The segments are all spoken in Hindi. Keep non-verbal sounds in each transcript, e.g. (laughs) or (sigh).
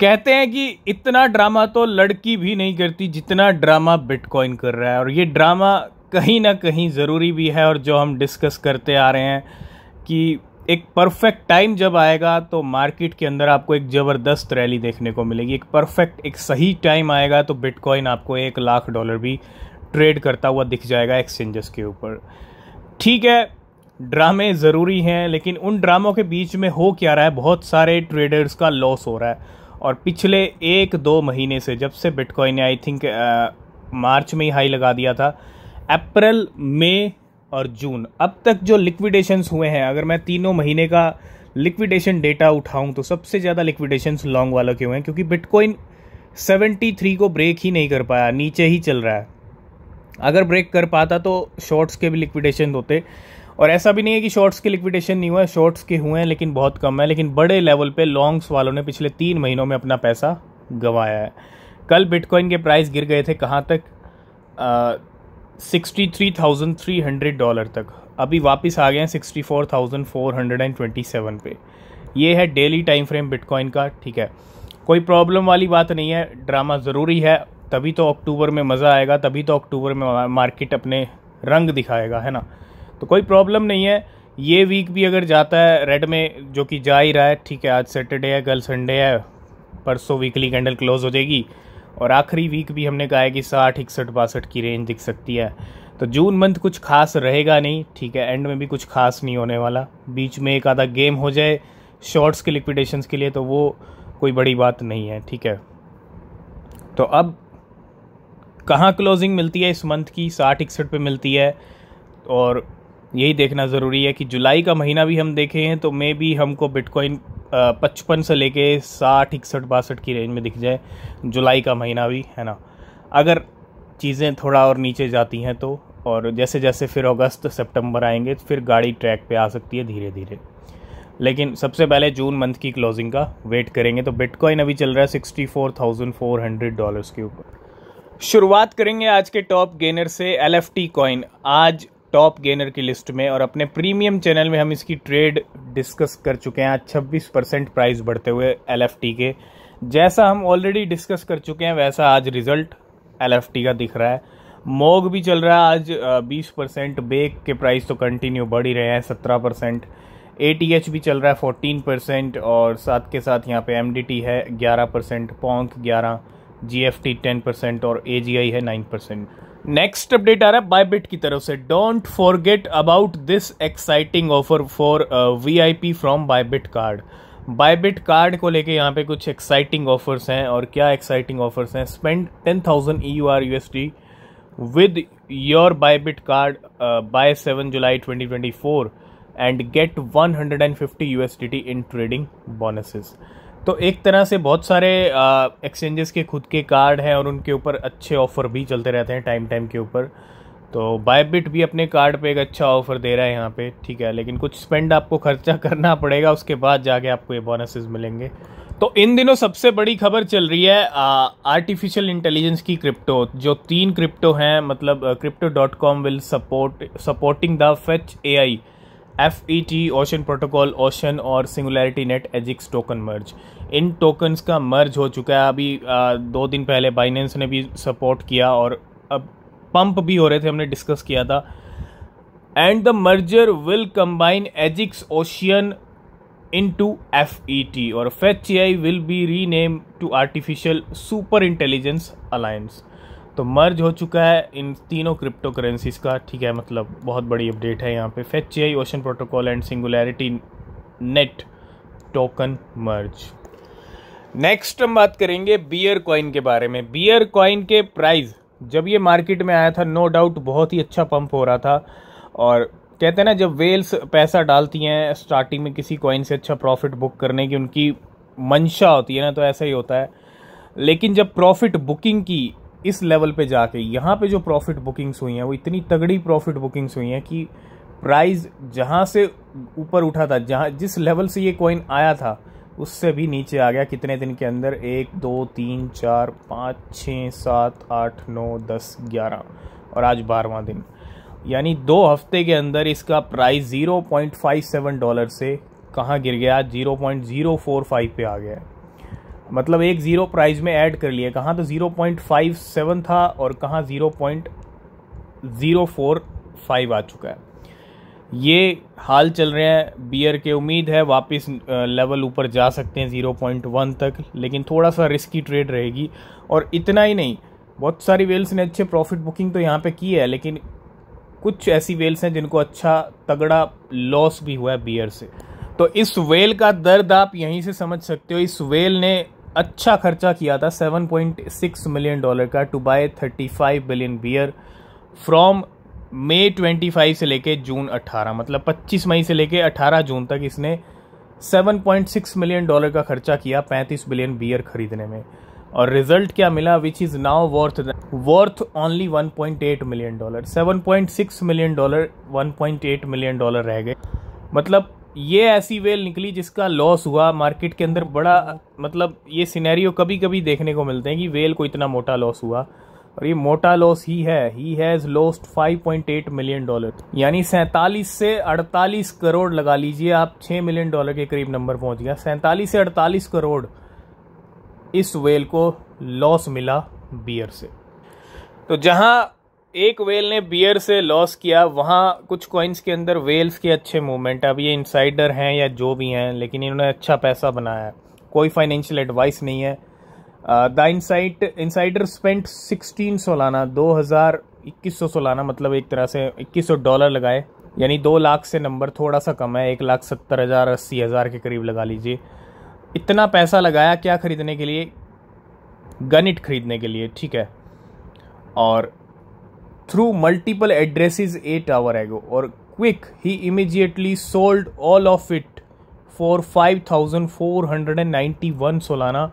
कहते हैं कि इतना ड्रामा तो लड़की भी नहीं करती जितना ड्रामा बिटकॉइन कर रहा है और ये ड्रामा कहीं ना कहीं ज़रूरी भी है और जो हम डिस्कस करते आ रहे हैं कि एक परफेक्ट टाइम जब आएगा तो मार्केट के अंदर आपको एक ज़बरदस्त रैली देखने को मिलेगी एक परफेक्ट एक सही टाइम आएगा तो बिटकॉइन आपको एक लाख डॉलर भी ट्रेड करता हुआ दिख जाएगा एक्सचेंजेस के ऊपर ठीक है ड्रामे ज़रूरी हैं लेकिन उन ड्रामों के बीच में हो क्या रहा है बहुत सारे ट्रेडर्स का लॉस हो रहा है और पिछले एक दो महीने से जब से बिटकॉइन ने आई थिंक मार्च में ही हाई लगा दिया था अप्रैल मई और जून अब तक जो लिक्विडेशंस हुए हैं अगर मैं तीनों महीने का लिक्विडेशन डेटा उठाऊं तो सबसे ज़्यादा लिक्विडेशंस लॉन्ग वाला के हुए हैं क्योंकि बिटकॉइन 73 को ब्रेक ही नहीं कर पाया नीचे ही चल रहा है अगर ब्रेक कर पाता तो शॉर्ट्स के भी लिक्विडेशन होते और ऐसा भी नहीं है कि शॉर्ट्स के लिक्विडेशन नहीं हुआ है शॉर्ट्स के हुए हैं लेकिन बहुत कम है लेकिन बड़े लेवल पे लॉन्ग्स वालों ने पिछले तीन महीनों में अपना पैसा गंवाया है कल बिटकॉइन के प्राइस गिर गए थे कहाँ तक sixty three thousand three hundred dollar तक अभी वापस आ गए हैं sixty four thousand four hundred and twenty seven पे ये है डेली टाइम फ्रेम बिटकॉइन का ठीक है कोई प्रॉब्लम वाली बात नहीं है ड्रामा ज़रूरी है तभी तो अक्टूबर में मज़ा आएगा तभी तो अक्टूबर में मार्केट अपने रंग दिखाएगा है ना तो कोई प्रॉब्लम नहीं है ये वीक भी अगर जाता है रेड में जो कि जा ही रहा है ठीक है आज सैटरडे है कल संडे है परसों वीकली कैंडल क्लोज हो जाएगी और आखिरी वीक भी हमने कहा है कि साठ इकसठ बासठ की रेंज दिख सकती है तो जून मंथ कुछ खास रहेगा नहीं ठीक है एंड में भी कुछ खास नहीं होने वाला बीच में एक आधा गेम हो जाए शॉर्ट्स के लिक्विडेशंस के लिए तो वो कोई बड़ी बात नहीं है ठीक है तो अब कहाँ क्लोजिंग मिलती है इस मंथ की साठ इकसठ पे मिलती है और यही देखना ज़रूरी है कि जुलाई का महीना भी हम देखें तो मे भी हमको बिटकॉइन पचपन से लेके साठ इकसठ बासठ की रेंज में दिख जाए जुलाई का महीना भी है ना अगर चीज़ें थोड़ा और नीचे जाती हैं तो और जैसे जैसे फिर अगस्त सितंबर आएंगे तो फिर गाड़ी ट्रैक पे आ सकती है धीरे धीरे लेकिन सबसे पहले जून मंथ की क्लोजिंग का वेट करेंगे तो बिटकॉइन अभी चल रहा है sixty four thousand four hundred dollars के ऊपर शुरुआत करेंगे आज के टॉप गेनर से एल एफ टी कॉइन आज टॉप गेनर की लिस्ट में और अपने प्रीमियम चैनल में हम इसकी ट्रेड डिस्कस कर चुके हैं आज छब्बीस परसेंट प्राइस बढ़ते हुए एल के जैसा हम ऑलरेडी डिस्कस कर चुके हैं वैसा आज रिजल्ट एल का दिख रहा है मोग भी चल रहा है आज बीस परसेंट बेक के प्राइस तो कंटिन्यू बढ़ ही रहे हैं सत्रह परसेंट ए टी एच भी चल रहा है फोर्टीन परसेंट और साथ के साथ यहाँ पे एम डी टी है ग्यारह परसेंट पोंक ग्यारह G F T ten percent और ए जी आई है नाइन परसेंट नेक्स्ट अपडेट आ रहा है बायबिट की तरफ से don't forget about this exciting offer for V I P from Bybit card Bybit card को लेके यहाँ पे कुछ एक्साइटिंग ऑफर्स हैं और क्या एक्साइटिंग ऑफर्स हैं spend ten thousand E U R U S D with your Bybit card by seven July twenty twenty four and get one hundred and fifty U S D T in trading bonuses तो एक तरह से बहुत सारे एक्सचेंजेस के खुद के कार्ड हैं और उनके ऊपर अच्छे ऑफ़र भी चलते रहते हैं टाइम टाइम के ऊपर तो बायबिट भी अपने कार्ड पे एक अच्छा ऑफ़र दे रहा है यहाँ पे ठीक है लेकिन कुछ स्पेंड आपको खर्चा (laughs) करना पड़ेगा उसके बाद जाके आपको ये बोनसेस मिलेंगे तो इन दिनों सबसे बड़ी खबर चल रही है आर्टिफिशियल इंटेलिजेंस की क्रिप्टो जो तीन क्रिप्टो हैं मतलब crypto dot com will support supporting the fetch A I F E T ocean protocol ocean और singularity net AGIX token merge in tokens का मर्ज हो चुका है अभी आ, दो दिन पहले बाइनेंस ने भी सपोर्ट किया और अब पंप भी हो रहे थे हमने डिस्कस किया था and the merger will combine AGIX Ocean into F E T और Fetch AI will be rename to Artificial Super Intelligence Alliance तो मर्ज हो चुका है इन तीनों क्रिप्टो करेंसीज का ठीक है मतलब बहुत बड़ी अपडेट है यहाँ पे Fetch AI Ocean Protocol and SingularityNET token merge next हम बात करेंगे बियर कॉइन के बारे में बियर कॉइन के प्राइस जब ये मार्केट में आया था नो डाउट बहुत ही अच्छा पंप हो रहा था और कहते हैं ना जब वेल्स पैसा डालती हैं स्टार्टिंग में किसी कॉइन से अच्छा प्रॉफिट बुक करने की उनकी मंशा होती है ना तो ऐसा ही होता है लेकिन जब प्रॉफिट बुकिंग की इस लेवल पे जाके यहाँ पे जो प्रॉफिट बुकिंग्स हुई हैं वो इतनी तगड़ी प्रॉफिट बुकिंग्स हुई हैं कि प्राइस जहाँ से ऊपर उठा था जहाँ जिस लेवल से ये कॉइन आया था उससे भी नीचे आ गया कितने दिन के अंदर एक दो तीन चार पाँच छः सात आठ नौ दस ग्यारह और आज बारहवा दिन यानी दो हफ्ते के अंदर इसका price zero point five seven dollar से कहाँ गिर गया zero point zero four five पे आ गया है मतलब एक ज़ीरो प्राइस में ऐड कर लिए कहाँ तो ज़ीरो पॉइंट फाइव सेवन था और कहाँ zero point zero four five आ चुका है ये हाल चल रहे हैं बियर के उम्मीद है वापस लेवल ऊपर जा सकते हैं ज़ीरो पॉइंट वन तक लेकिन थोड़ा सा रिस्की ट्रेड रहेगी और इतना ही नहीं बहुत सारी वेल्स ने अच्छे प्रॉफिट बुकिंग तो यहाँ पे की है लेकिन कुछ ऐसी वेल्स हैं जिनको अच्छा तगड़ा लॉस भी हुआ है बियर से तो इस वेल का दर्द आप यहीं से समझ सकते हो इस वेल ने अच्छा खर्चा किया था 7.6 मिलियन डॉलर का to buy 35 billion beer from May 25 से लेके जून 18 मतलब 25 मई से लेके 18 जून तक इसने 7.6 मिलियन डॉलर का खर्चा किया 35 बिलियन बियर खरीदने में और रिजल्ट क्या मिला which is now worth worth only 1.8 million dollar 7.6 million dollar 1.8 million dollar रह गए मतलब ये ऐसी वेल निकली जिसका लॉस हुआ मार्केट के अंदर बड़ा मतलब ये सिनेरियो कभी कभी देखने को मिलते हैं कि वेल को इतना मोटा लॉस हुआ और ये मोटा लॉस ही है he has lost 5.8 million dollar यानी सैंतालीस से 48 करोड़ लगा लीजिए आप 6 मिलियन डॉलर के करीब नंबर पहुंच गया सैंतालीस से 48 करोड़ इस वेल को लॉस मिला बियर से तो जहां एक वेल ने बियर से लॉस किया वहाँ कुछ कॉइन्स के अंदर वेल्स के अच्छे मूवमेंट अब ये इंसाइडर हैं या जो भी हैं लेकिन इन्होंने अच्छा पैसा बनाया है कोई फाइनेंशियल एडवाइस नहीं है the insight insider spent sixteen Solana दो हज़ार इक्कीस सौ सोलाना मतलब एक तरह से इक्कीस सौ डॉलर लगाए यानी दो लाख से नंबर थोड़ा सा कम है एक लाख सत्तर हज़ार अस्सी हज़ार के करीब लगा लीजिए इतना पैसा लगाया क्या ख़रीदने के लिए गनिट ख़रीदने के लिए ठीक है और थ्रू मल्टीपल और क्विक ही immediately sold all of it for five thousand four hundred and ninety one Solana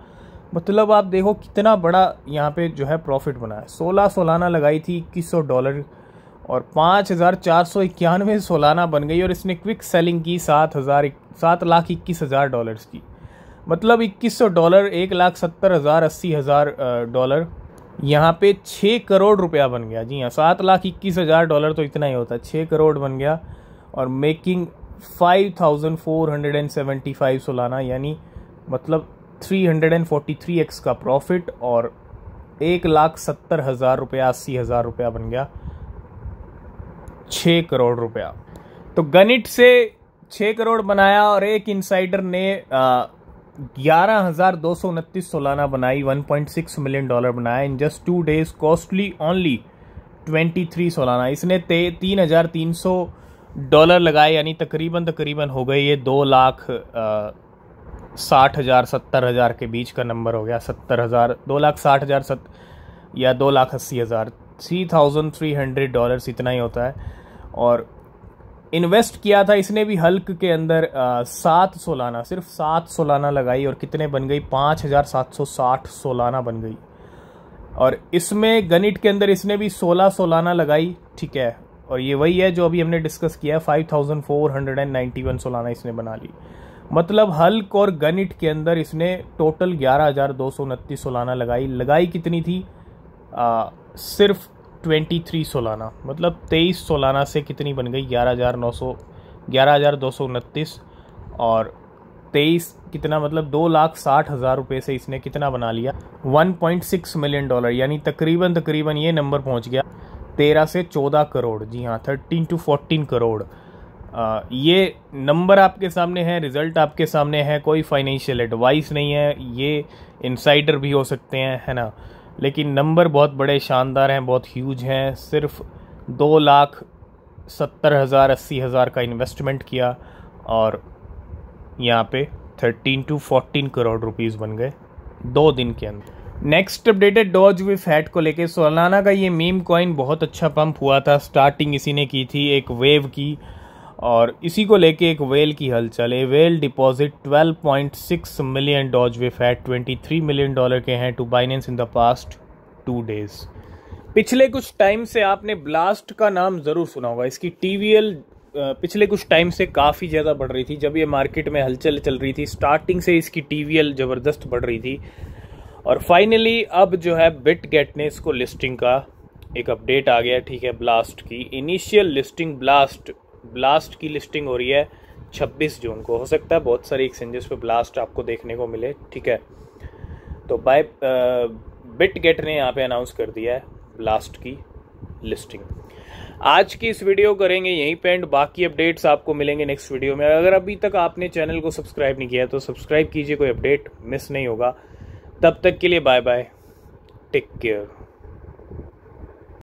मतलब आप देखो कितना बड़ा यहाँ पे जो है प्रॉफिट बना है सोलह सोलाना लगाई थी इक्कीस सौ डॉलर और पाँच हज़ार चार सौ इक्यानवे सोलाना बन गई और इसने क्विक सेलिंग की सात हज़ार सात लाख इक्कीस हज़ार डॉलर्स की मतलब इक्कीस सौ डॉलर एक लाख सत्तर हज़ार अस्सी हज़ार डॉलर यहाँ पे छः करोड़ रुपया बन गया जी हाँ सात लाख इक्कीस हज़ार डॉलर तो इतना ही होता है छः करोड़ बन गया और making five thousand four hundred and seventy five Solana यानी मतलब three hundred and forty three X का प्रॉफिट और एक लाख सत्तर हज़ार रुपया अस्सी हज़ार रुपया बन गया छः करोड़ रुपया तो गणित से छः करोड़ बनाया और एक इंसाइडर ने आ, ग्यारह हज़ार दो सौ उनतीस सोलाना बनाई one point six million dollar बनाया in just two days costly only twenty three Solana इसने ते तीन हज़ार तीन सौ डॉलर लगाए यानी तकरीबन तकरीबन हो गई ये दो लाख साठ हज़ार सत्तर हज़ार के बीच का नंबर हो गया सत्तर हज़ार दो लाख साठ हज़ार सत या दो लाख अस्सी हज़ार three thousand three hundred dollars इतना ही होता है और इन्वेस्ट किया था इसने भी हल्क के अंदर सात सोलाना सिर्फ सात सोलाना लगाई और कितने बन गई पाँच हज़ार सात सौ साठ सोलाना बन गई और इसमें गणित के अंदर इसने भी सोलह सोलाना लगाई ठीक है और ये वही है जो अभी हमने डिस्कस किया है five thousand four hundred and ninety one Solana इसने बना ली मतलब हल्क और गणित के अंदर इसने टोटल ग्यारह हज़ार दो सौ उनतीस सोलाना लगाई लगाई कितनी थी आ, सिर्फ ट्वेंटी थ्री सोलाना मतलब तेईस सोलाना से कितनी बन गई ग्यारह हज़ार नौ सौ ग्यारह हज़ार दो सौ उनतीस और तेईस कितना मतलब दो लाख साठ हज़ार रुपये से इसने कितना बना लिया one point six million dollar यानी तकरीबन तकरीबन ये नंबर पहुंच गया तेरह से चौदह करोड़ जी हाँ थर्टीन टू फोर्टीन करोड़ आ, ये नंबर आपके सामने है रिज़ल्ट आपके सामने है कोई फाइनेंशियल एडवाइस नहीं है ये इनसाइडर भी हो सकते हैं है ना लेकिन नंबर बहुत बड़े शानदार हैं बहुत ह्यूज हैं सिर्फ दो लाख सत्तर हज़ार अस्सी हज़ार का इन्वेस्टमेंट किया और यहाँ पे thirteen to fourteen crore rupees बन गए दो दिन के अंदर next updated dog wif hat को लेके सोलाना का ये मीम कॉइन बहुत अच्छा पंप हुआ था स्टार्टिंग इसी ने की थी एक वेव की और इसी को लेके एक वेल की हलचल है whale deposit 12.6 million dog wif hat 23 million dollar के हैं to Binance in the past two days पिछले कुछ टाइम से आपने ब्लास्ट का नाम ज़रूर सुना होगा इसकी टी पिछले कुछ टाइम से काफ़ी ज़्यादा बढ़ रही थी जब ये मार्केट में हलचल चल रही थी स्टार्टिंग से इसकी टी ज़बरदस्त बढ़ रही थी और फाइनली अब जो है बिट गेट ने इसको लिस्टिंग का एक अपडेट आ गया ठीक है ब्लास्ट की इनिशियल लिस्टिंग ब्लास्ट ब्लास्ट की लिस्टिंग हो रही है 26 जून को हो सकता है बहुत सारे एक्सचेंजेस पे ब्लास्ट आपको देखने को मिले ठीक है तो बाय बिट गेट ने यहाँ पे अनाउंस कर दिया है ब्लास्ट की लिस्टिंग आज की इस वीडियो करेंगे यहीं पे एंड बाकी अपडेट्स आपको मिलेंगे नेक्स्ट वीडियो में अगर अभी तक आपने चैनल को सब्सक्राइब नहीं किया तो सब्सक्राइब कीजिए कोई अपडेट मिस नहीं होगा तब तक के लिए बाय बाय टेक केयर